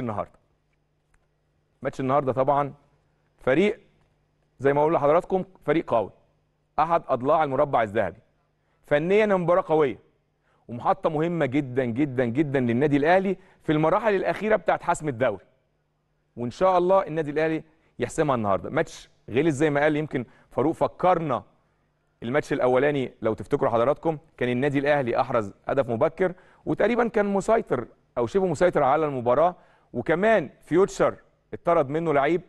ماتش النهارده ماتش النهارده طبعا فريق زي ما اقول لحضراتكم فريق قوي احد اضلاع المربع الذهبي فنيا مباراه قويه ومحطه مهمه جدا جدا جدا للنادي الاهلي في المراحل الاخيره بتاعت حسم الدوري وان شاء الله النادي الاهلي يحسمها النهارده ماتش غلس زي ما قال يمكن فاروق فكرنا الماتش الاولاني لو تفتكروا حضراتكم كان النادي الاهلي احرز هدف مبكر وتقريبا كان مسيطر او شبه مسيطر على المباراه وكمان فيوتشر اتطرد منه لعيب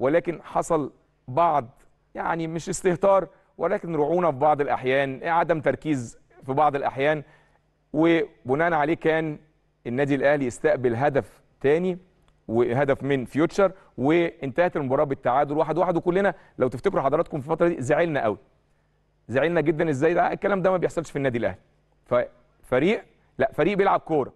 ولكن حصل بعض يعني مش استهتار ولكن رعونه في بعض الاحيان عدم تركيز في بعض الاحيان وبناء عليه كان النادي الاهلي استقبل هدف تاني وهدف من فيوتشر وانتهت المباراه بالتعادل واحد واحد وكلنا لو تفتكروا حضراتكم في الفتره دي زعلنا قوي زعلنا جدا ازاي ده الكلام ده ما بيحصلش في النادي الاهلي ففريق لا فريق بيلعب كوره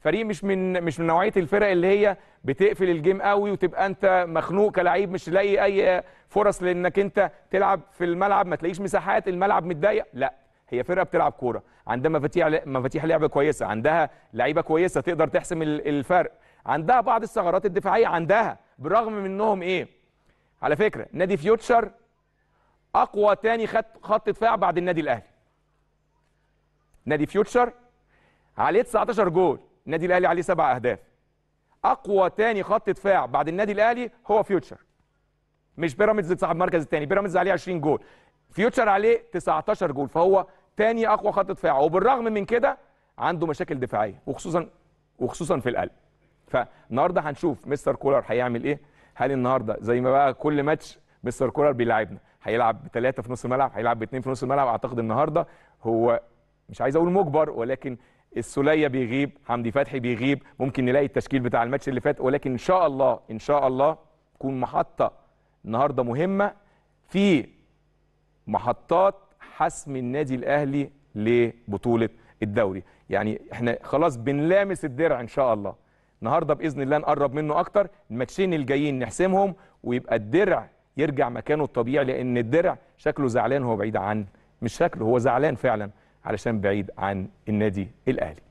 فريق مش من مش من نوعيه الفرق اللي هي بتقفل الجيم قوي وتبقى انت مخنوق كلاعب مش لاقي اي فرص لانك انت تلعب في الملعب ما تلاقيش مساحات الملعب متضايق لا هي فرقه بتلعب كوره عندها مفاتيح مفاتيح لعبه كويسه عندها لعيبه كويسه تقدر تحسم الفرق عندها بعض الثغرات الدفاعيه عندها بالرغم من انهم ايه على فكره نادي فيوتشر اقوى تاني خط خط دفاع بعد النادي الاهلي نادي فيوتشر عليه 19 جول النادي الاهلي عليه سبع اهداف اقوى تاني خط دفاع بعد النادي الاهلي هو فيوتشر مش بيراميدز صاحب المركز الثاني بيراميدز عليه 20 جول فيوتشر عليه 19 جول فهو تاني اقوى خط دفاع وبالرغم من كده عنده مشاكل دفاعيه وخصوصا وخصوصا في القلب فالنهارده هنشوف مستر كولر هيعمل ايه هل النهارده زي ما بقى كل ماتش مستر كولر بيلاعبنا هيلعب بثلاثه في نص الملعب هيلعب باثنين في نص الملعب اعتقد النهارده هو مش عايز اقول مجبر ولكن السوليه بيغيب حمدي فتحي بيغيب ممكن نلاقي التشكيل بتاع الماتش اللي فات ولكن ان شاء الله ان شاء الله تكون محطه النهارده مهمه في محطات حسم النادي الاهلي لبطوله الدوري يعني احنا خلاص بنلامس الدرع ان شاء الله النهارده باذن الله نقرب منه اكتر الماتشين الجايين نحسمهم ويبقى الدرع يرجع مكانه الطبيعي لان الدرع شكله زعلان هو بعيد عن مش شكله هو زعلان فعلا علشان بعيد عن النادي الاهلي